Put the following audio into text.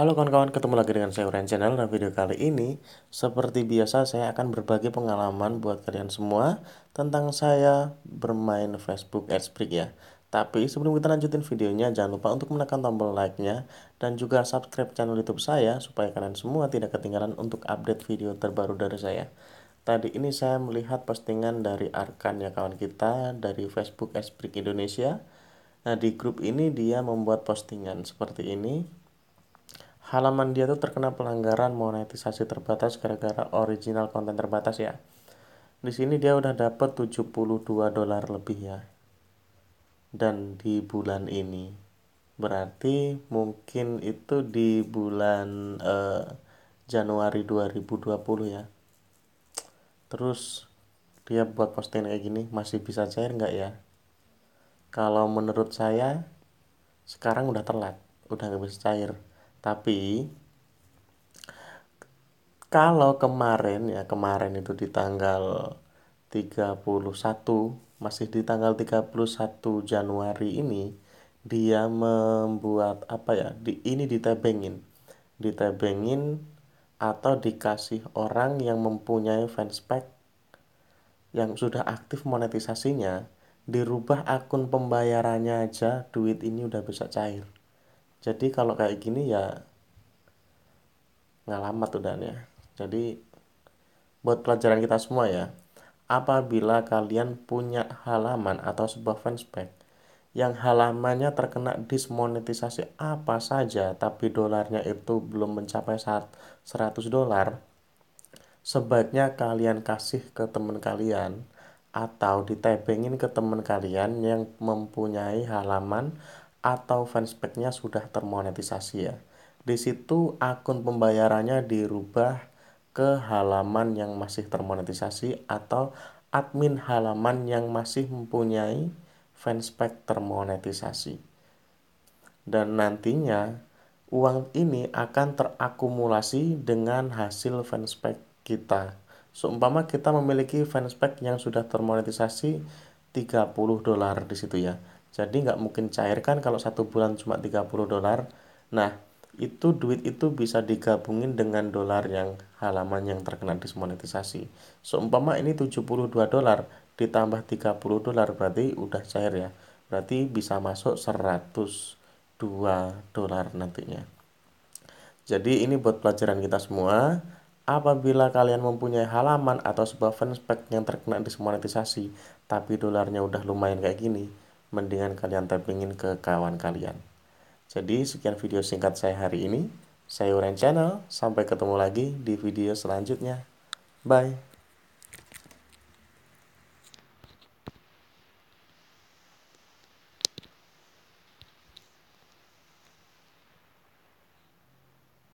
Halo kawan-kawan, ketemu lagi dengan saya Uren Channel. Nah, video kali ini, seperti biasa, saya akan berbagi pengalaman buat kalian semua tentang saya bermain Facebook Ads Break ya. Tapi sebelum kita lanjutin videonya, jangan lupa untuk menekan tombol like-nya dan juga subscribe channel YouTube saya supaya kalian semua tidak ketinggalan untuk update video terbaru dari saya. Tadi ini saya melihat postingan dari Arkan ya kawan kita dari Facebook Ads Break Indonesia. Nah, di grup ini dia membuat postingan seperti ini halaman dia tuh terkena pelanggaran monetisasi terbatas gara-gara original konten terbatas ya. Di sini dia udah dapat 72 dolar lebih ya. Dan di bulan ini berarti mungkin itu di bulan eh, Januari 2020 ya. Terus dia buat posting kayak gini masih bisa cair nggak ya? Kalau menurut saya sekarang udah telat, udah nggak bisa cair tapi kalau kemarin ya kemarin itu di tanggal 31 masih di tanggal 31 Januari ini dia membuat apa ya di, ini ditebengin ditebengin atau dikasih orang yang mempunyai fanspage yang sudah aktif monetisasinya dirubah akun pembayarannya aja duit ini udah bisa cair jadi kalau kayak gini ya ngalamat udah ya jadi buat pelajaran kita semua ya apabila kalian punya halaman atau sebuah fanspage yang halamannya terkena dismonetisasi apa saja tapi dolarnya itu belum mencapai saat 100 dolar sebaiknya kalian kasih ke teman kalian atau ditebengin ke teman kalian yang mempunyai halaman atau fanspage-nya sudah termonetisasi ya. Di situ akun pembayarannya dirubah ke halaman yang masih termonetisasi atau admin halaman yang masih mempunyai fanspage termonetisasi. Dan nantinya uang ini akan terakumulasi dengan hasil fanspage kita. Seumpama kita memiliki fanspage yang sudah termonetisasi 30 dolar di situ ya jadi nggak mungkin cairkan kalau satu bulan cuma 30 dolar nah itu duit itu bisa digabungin dengan dolar yang halaman yang terkena dismonetisasi seumpama ini 72 dolar ditambah 30 dolar berarti udah cair ya berarti bisa masuk 102 dolar nantinya jadi ini buat pelajaran kita semua apabila kalian mempunyai halaman atau sebuah fanspage yang terkena dismonetisasi tapi dolarnya udah lumayan kayak gini mendingan kalian tappingin ke kawan kalian. Jadi sekian video singkat saya hari ini. Saya Uren Channel, sampai ketemu lagi di video selanjutnya. Bye.